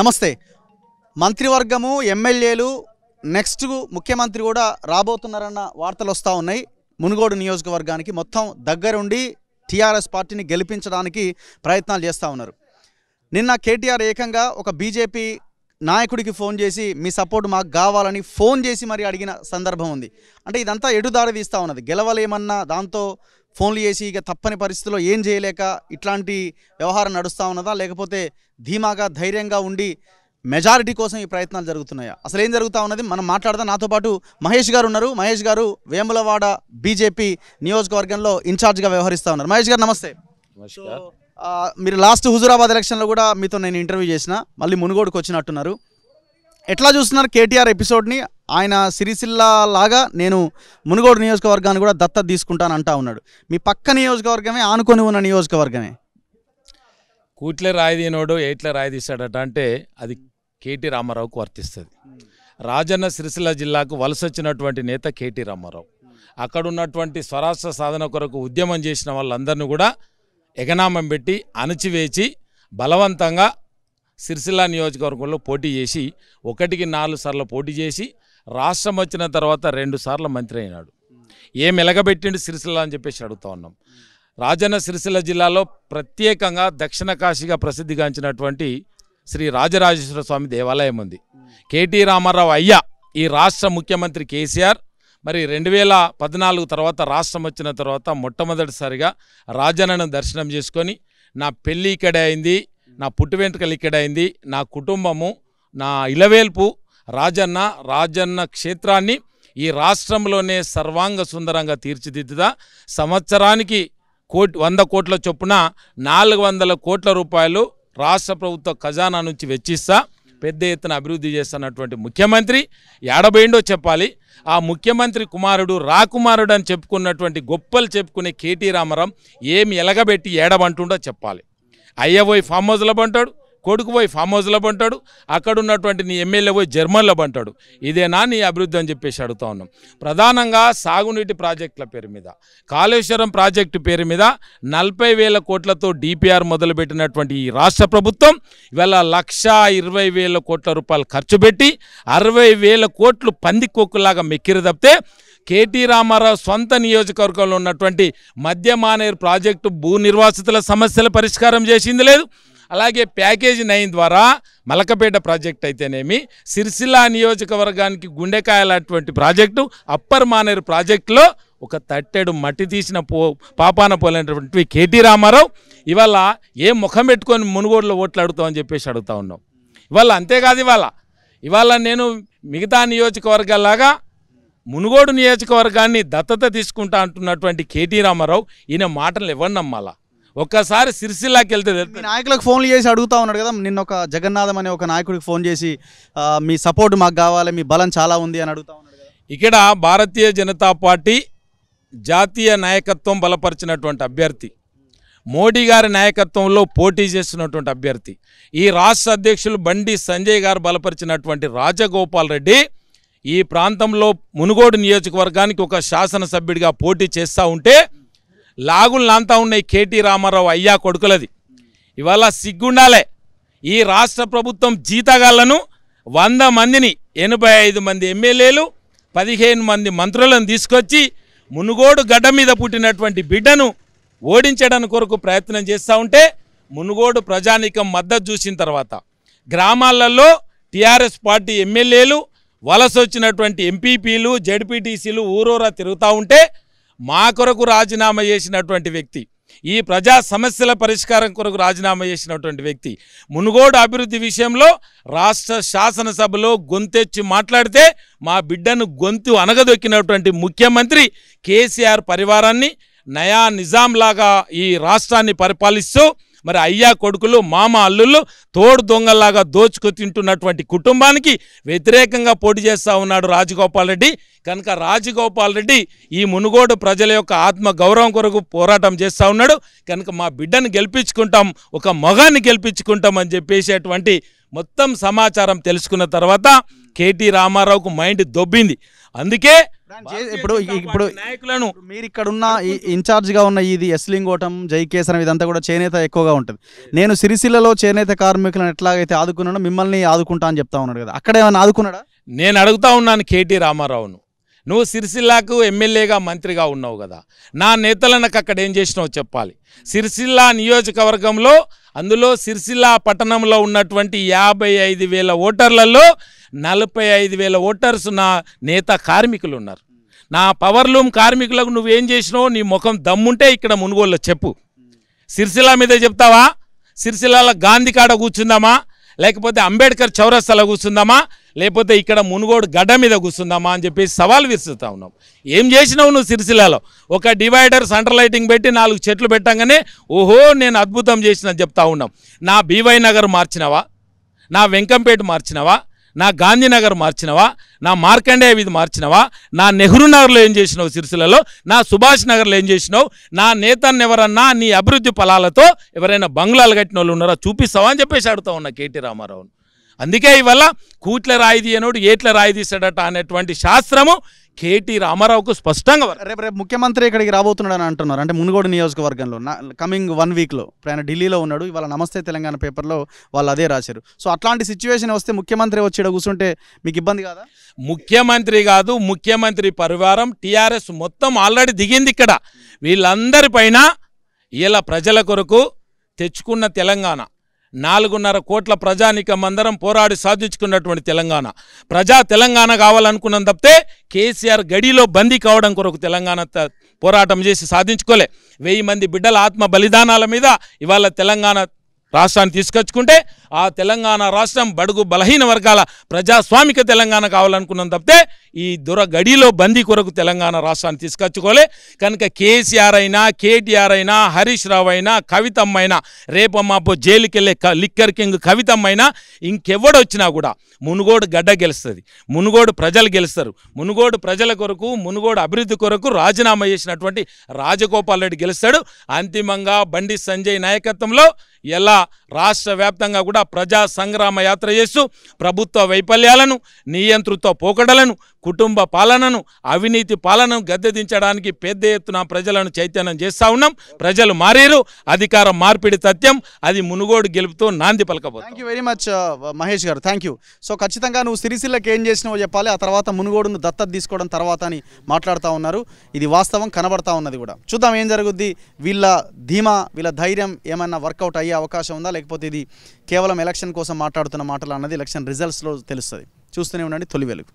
నమస్తే మంత్రివర్గము ఎమ్మెల్యేలు నెక్స్ట్ ముఖ్యమంత్రి కూడా రాబోతున్నారన్న వార్తలు వస్తూ ఉన్నాయి మునుగోడు నియోజకవర్గానికి మొత్తం దగ్గరుండి టీఆర్ఎస్ పార్టీని గెలిపించడానికి ప్రయత్నాలు చేస్తూ ఉన్నారు నిన్న కేటీఆర్ ఏకంగా ఒక బీజేపీ నాయకుడికి ఫోన్ చేసి మీ సపోర్ట్ మాకు కావాలని ఫోన్ చేసి మరి అడిగిన సందర్భం ఉంది అంటే ఇదంతా ఎడుదారి తీస్తూ ఉన్నది గెలవలేమన్నా దాంతో ఫోన్లు చేసి ఇక తప్పని పరిస్థితిలో ఏం చేయలేక ఇట్లాంటి వ్యవహారం నడుస్తూ ఉన్నదా లేకపోతే ధీమాగా ధైర్యంగా ఉండి మెజారిటీ కోసం ఈ ప్రయత్నాలు జరుగుతున్నాయా అసలు ఏం జరుగుతూ ఉన్నది మనం మాట్లాడదాం నాతో పాటు మహేష్ గారు ఉన్నారు మహేష్ గారు వేములవాడ బీజేపీ నియోజకవర్గంలో ఇన్ఛార్జ్గా వ్యవహరిస్తూ ఉన్నారు మహేష్ గారు నమస్తే మీరు లాస్ట్ హుజూరాబాద్ ఎలక్షన్లో కూడా మీతో నేను ఇంటర్వ్యూ చేసిన మళ్ళీ మునుగోడుకు వచ్చినట్టున్నారు ఎట్లా చూస్తున్నారు కేటీఆర్ ఎపిసోడ్ని ఆయన సిరిసిల్ల లాగా నేను మునుగోడు నియోజకవర్గాన్ని కూడా దత్త తీసుకుంటాను అంటా ఉన్నాడు మీ పక్క నియోజకవర్గమే ఆనుకొని ఉన్న నియోజకవర్గమే కూట్లే రాయదీనోడు ఎయిట్లే రాయిదీశాడట అంటే అది కేటీ రామారావుకు వర్తిస్తుంది రాజన్న సిరిసిల్ల జిల్లాకు వలస వచ్చినటువంటి నేత కేటీ రామారావు అక్కడ ఉన్నటువంటి స్వరాష్ట్ర సాధన కొరకు ఉద్యమం చేసిన వాళ్ళందరినీ కూడా ఎగనామం పెట్టి అణచివేచి బలవంతంగా సిరిసిల్ల నియోజకవర్గంలో పోటీ చేసి ఒకటికి నాలుగు సార్లు పోటీ చేసి రాష్ట్రం వచ్చిన తర్వాత రెండుసార్లు మంత్రి అయినాడు ఏం ఎలగబెట్టిండు సిరిసిల్ల అని చెప్పేసి అడుగుతా ఉన్నాం రాజన్న సిరిసిల్ల జిల్లాలో ప్రత్యేకంగా దక్షిణ కాశీగా ప్రసిద్ధిగాంచినటువంటి శ్రీ రాజరాజేశ్వర స్వామి దేవాలయం ఉంది కేటీ రామారావు అయ్య ఈ రాష్ట్ర ముఖ్యమంత్రి కేసీఆర్ మరి రెండు వేల పద్నాలుగు తర్వాత రాష్ట్రం వచ్చిన తర్వాత మొట్టమొదటిసారిగా రాజన్నను దర్శనం చేసుకొని నా పెళ్ళి ఇక్కడే అయింది నా పుట్టు వెంట్రుకలు ఇక్కడైంది నా కుటుంబము నా ఇలవేల్పు రాజన్న రాజన్న క్షేత్రాన్ని ఈ రాష్ట్రంలోనే సర్వాంగ సుందరంగా తీర్చిదిద్దుదా సంవత్సరానికి కోటి వంద కోట్ల చొప్పున నాలుగు వందల కోట్ల రూపాయలు రాష్ట్ర ప్రభుత్వ ఖజానా నుంచి వెచ్చిస్తా పెద్ద ఎత్తున అభివృద్ధి చేస్తున్నటువంటి ముఖ్యమంత్రి ఏడబోయిండో చెప్పాలి ఆ ముఖ్యమంత్రి కుమారుడు రాకుమారుడు అని చెప్పుకున్నటువంటి గొప్పలు చెప్పుకునే కేటీ రామారావు ఏమి ఎలగబెట్టి ఏడబంటుండో చెప్పాలి అయ్యబోయి ఫామ్ హౌస్లో పంటాడు కొడుకు పోయి ఫామ్ హౌస్లో పంటాడు అక్కడ ఉన్నటువంటి నీ ఎమ్మెల్యే పోయి జర్మన్లో పంటాడు ఇదేనా నీ అభివృద్ధి అని చెప్పేసి అడుగుతా ఉన్నాం ప్రధానంగా సాగునీటి ప్రాజెక్టుల పేరు మీద కాళేశ్వరం ప్రాజెక్టు పేరు మీద నలభై వేల కోట్లతో డిపిఆర్ మొదలుపెట్టినటువంటి ఈ రాష్ట్ర ప్రభుత్వం ఇవాళ లక్షా ఇరవై వేల కోట్ల రూపాయలు ఖర్చు పెట్టి అరవై వేల కోట్లు పందికొక్కులాగా మెక్కిరి తప్పితే కేటీ రామారావు సొంత నియోజకవర్గంలో ఉన్నటువంటి మద్య మానేరు ప్రాజెక్టు భూ నిర్వాసితుల సమస్యల పరిష్కారం చేసింది లేదు అలాగే ప్యాకేజీ నైన్ ద్వారా మలకపేట ప్రాజెక్ట్ అయితేనేమి సిరిసిల్ల నియోజకవర్గానికి గుండెకాయలటువంటి ప్రాజెక్టు అప్పర్ మానేరు ప్రాజెక్టులో ఒక తట్టెడు మట్టి తీసిన పో పాపాన పోలేనటువంటి కేటీ రామారావు ఇవాళ ఏ ముఖం పెట్టుకొని మునుగోడులో ఓట్లు అడుగుతామని చెప్పేసి అడుగుతా ఉన్నాం ఇవాళ అంతేకాదు ఇవాళ ఇవాళ నేను మిగతా నియోజకవర్గాలాగా మునుగోడు నియోజకవర్గాన్ని దత్తత తీసుకుంటా అంటున్నటువంటి కేటీ రామారావు ఈయన మాటలు ఇవ్వండి నమ్మాలా ఒక్కసారి సిరిసిల్లాకి వెళ్తే నాయకులకు ఫోన్లు చేసి అడుగుతా ఉన్నాడు కదా నిన్న ఒక జగన్నాథం అనే ఒక నాయకుడికి ఫోన్ చేసి మీ సపోర్ట్ మాకు కావాలి మీ బలం చాలా ఉంది అని అడుగుతా ఉన్నాడు ఇక్కడ భారతీయ జనతా పార్టీ జాతీయ నాయకత్వం బలపరిచినటువంటి అభ్యర్థి మోడీ గారి నాయకత్వంలో పోటీ చేస్తున్నటువంటి అభ్యర్థి ఈ రాష్ట్ర అధ్యక్షులు బండి సంజయ్ గారు బలపరిచినటువంటి రాజగోపాల్ రెడ్డి ఈ ప్రాంతంలో మునుగోడు నియోజకవర్గానికి ఒక శాసనసభ్యుడిగా పోటీ చేస్తూ ఉంటే లాగులు నాంతా ఉన్నాయి కేటీ రామారావు అయ్యా కొడుకులది ఇవాళ సిగ్గుండాలే ఈ రాష్ట్ర ప్రభుత్వం జీతగాళ్లను వంద మందిని ఎనభై ఐదు మంది ఎమ్మెల్యేలు పదిహేను మంది మంత్రులను తీసుకొచ్చి మునుగోడు గడ్డ మీద పుట్టినటువంటి బిడ్డను ఓడించడానికి కొరకు ప్రయత్నం చేస్తూ ఉంటే మునుగోడు ప్రజానీకం మద్దతు చూసిన తర్వాత గ్రామాలలో టీఆర్ఎస్ పార్టీ ఎమ్మెల్యేలు వలస వచ్చినటువంటి ఎంపీపీలు జడ్పీటీసీలు ఊరూరా తిరుగుతూ ఉంటే మా కొరకు రాజీనామా చేసినటువంటి వ్యక్తి ఈ ప్రజా సమస్యల పరిష్కారం కొరకు రాజీనామా చేసినటువంటి వ్యక్తి మునుగోడు అభివృద్ధి విషయంలో రాష్ట్ర శాసనసభలో గొంతెచ్చి మాట్లాడితే మా బిడ్డను గొంతు అనగదొక్కినటువంటి ముఖ్యమంత్రి కేసీఆర్ పరివారాన్ని నయా నిజాంలాగా ఈ రాష్ట్రాన్ని పరిపాలిస్తూ మరి అయ్యా కొడుకులు మామ అల్లుళ్ళు తోడు దొంగల్లాగా దోచుకు తింటున్నటువంటి కుటుంబానికి వ్యతిరేకంగా పోటీ చేస్తూ ఉన్నాడు రాజగోపాల్ రెడ్డి కనుక రాజగోపాల్ రెడ్డి ఈ మునుగోడు ప్రజల యొక్క ఆత్మ గౌరవం కొరకు పోరాటం చేస్తూ ఉన్నాడు కనుక మా బిడ్డను గెలిపించుకుంటాం ఒక మగాన్ని గెలిపించుకుంటాం అని చెప్పేసేటువంటి మొత్తం సమాచారం తెలుసుకున్న తర్వాత కేటీ రామారావుకు మైండ్ దొబ్బింది అందుకే ఇప్పుడు ఇప్పుడు నాయకులను మీరు ఇక్కడ ఉన్న ఇన్ఛార్జ్ గా ఉన్న ఇది ఎస్లింగోటం జైకేసరం ఇదంతా కూడా చేనేత ఎక్కువగా ఉంటుంది నేను సిరిసిల్లలో చేనేత కార్మికులను ఎట్లాగైతే ఆదుకున్నానో మిమ్మల్ని ఆదుకుంటా అని చెప్తా ఉన్నాడు కదా అక్కడ ఏమైనా ఆదుకున్నాడా నేను అడుగుతా ఉన్నాను కేటీ రామారావును నువ్వు సిరిసిల్లాకు ఎమ్మెల్యేగా మంత్రిగా ఉన్నావు కదా నా నేతలను అక్కడ ఏం చేసినావు చెప్పాలి సిరిసిల్లా నియోజకవర్గంలో అందులో సిరిసిల్లా పట్టణంలో ఉన్నటువంటి యాభై ఐదు వేల ఓటర్లలో నలభై ఐదు వేల ఓటర్స్ నా నేత కార్మికులు ఉన్నారు నా పవర్ లూమ్ కార్మికులకు నువ్వేం చేసినావు నీ ముఖం దమ్ముంటే ఇక్కడ మునుగోళ్ళు చెప్పు సిరిసిల్లా మీద చెప్తావా సిరిసిల్లలో గాంధీ కాడ కూర్చుందామా లేకపోతే అంబేద్కర్ చౌరస్తాలో కూర్చుందామా లేకపోతే ఇక్కడ మునుగోడు గడ్డ మీద కూర్చుందామా అని చెప్పి సవాల్ విసురుతా ఉన్నాం ఏం చేసినావు నువ్వు సిరిసిల్లాలో ఒక డివైడర్ సెంటర్ లైటింగ్ పెట్టి నాలుగు చెట్లు పెట్టంగానే ఓహో నేను అద్భుతం చేసిన చెప్తా ఉన్నాం నా బీవై నగర్ మార్చినావా నా వెంకంపేట మార్చినావా నా గాంధీనగర్ మార్చినవా నా మార్కండేయ వీధి మార్చినవా నా నెహ్రూ నగర్లో ఏం చేసినావు సిరిసిలలో నా సుభాష్ నగర్లో ఏం చేసినావు నా నేతన్న ఎవరన్నా నీ అభివృద్ధి ఫలాలతో ఎవరైనా బంగ్లాలు కట్టిన వాళ్ళు ఉన్నారా చూపిస్తావా అని చెప్పేసి అడుగుతా ఉన్నా కేటీ రామారావును అందుకే ఇవల్ల కూట్ల రాయిది అనోడు ఏట్ల రాయిదీసాడట అనేటువంటి శాస్త్రము కేటీ రామారావుకు స్పష్టంగా రేపు రేపు ముఖ్యమంత్రి ఇక్కడికి రాబోతున్నాడని అంటున్నారు అంటే మునుగోడు నియోజకవర్గంలో కమింగ్ వన్ వీక్లో ఆయన ఢిల్లీలో ఉన్నాడు ఇవాళ నమస్తే తెలంగాణ పేపర్లో వాళ్ళు అదే రాశారు సో అట్లాంటి సిచ్యువేషన్ వస్తే ముఖ్యమంత్రి వచ్చి కూర్చుంటే మీకు ఇబ్బంది కాదా ముఖ్యమంత్రి కాదు ముఖ్యమంత్రి పరివారం టీఆర్ఎస్ మొత్తం ఆల్రెడీ దిగింది ఇక్కడ పైన ఇలా ప్రజల కొరకు తెచ్చుకున్న తెలంగాణ నాలుగున్నర కోట్ల ప్రజానికం అందరం పోరాడి సాధించుకున్నటువంటి తెలంగాణ ప్రజా తెలంగాణ కావాలనుకున్నాం తప్పితే కేసీఆర్ గడిలో బందీ కావడం కొరకు తెలంగాణ పోరాటం చేసి సాధించుకోలే వెయ్యి మంది బిడ్డల ఆత్మ బలిదానాల మీద ఇవాళ తెలంగాణ రాష్ట్రాన్ని తీసుకొచ్చుకుంటే ఆ తెలంగాణ రాష్ట్రం బడుగు బలహీన వర్గాల ప్రజాస్వామిక తెలంగాణ కావాలనుకున్నాం తప్పితే ఈ దుర గడిలో బందీ కొరకు తెలంగాణ రాష్ట్రాన్ని తీసుకొచ్చుకోలే కనుక కేసీఆర్ అయినా కేటీఆర్ అయినా హరీష్ రావు అయినా కవితమ్మైనా రేపు మాపు జైలుకెళ్ళే లిక్కర్ కింగ్ కవితమ్మైనా ఇంకెవ్వడొచ్చినా కూడా మునుగోడు గడ్డ గెలుస్తుంది మునుగోడు ప్రజలు గెలుస్తారు మునుగోడు ప్రజల కొరకు మునుగోడు అభివృద్ధి కొరకు రాజీనామా చేసినటువంటి రాజగోపాల్ రెడ్డి గెలుస్తాడు అంతిమంగా బండి సంజయ్ నాయకత్వంలో ఎలా రాష్ట్ర వ్యాప్తంగా కూడా ప్రజా సంగ్రామ యాత్ర చేస్తూ ప్రభుత్వ వైఫల్యాలను నియంతృత్వ పోకడలను కుటుంబ పాలనను అవినీతి పాలనను గద్దెదించడానికి పెద్ద ఎత్తున ప్రజలను చైతన్యం చేస్తూ ఉన్నాం ప్రజలు మారేరు అధికారం మార్పిడి తథ్యం అది మునుగోడు గెలుపుతూ నాంది పలకపోతుంది థ్యాంక్ వెరీ మచ్ మహేష్ గారు థ్యాంక్ సో ఖచ్చితంగా నువ్వు సిరిసిల్లకి ఏం చేసినావో చెప్పాలి ఆ తర్వాత మునుగోడును దత్తత తీసుకోవడం తర్వాత అని మాట్లాడుతూ ఉన్నారు ఇది వాస్తవం కనబడతా ఉన్నది కూడా చూద్దాం ఏం జరుగుద్ది వీళ్ళ ధీమా వీళ్ళ ధైర్యం ఏమన్నా వర్కౌట్ అయ్యే అవకాశం ఉందా లేకపోతే ఇది కేవలం ఎలక్షన్ కోసం మాట్లాడుతున్న మాటలు అన్నది ఎలక్షన్ రిజల్ట్స్లో తెలుస్తుంది చూస్తూనే ఉండండి తొలి వెలుగు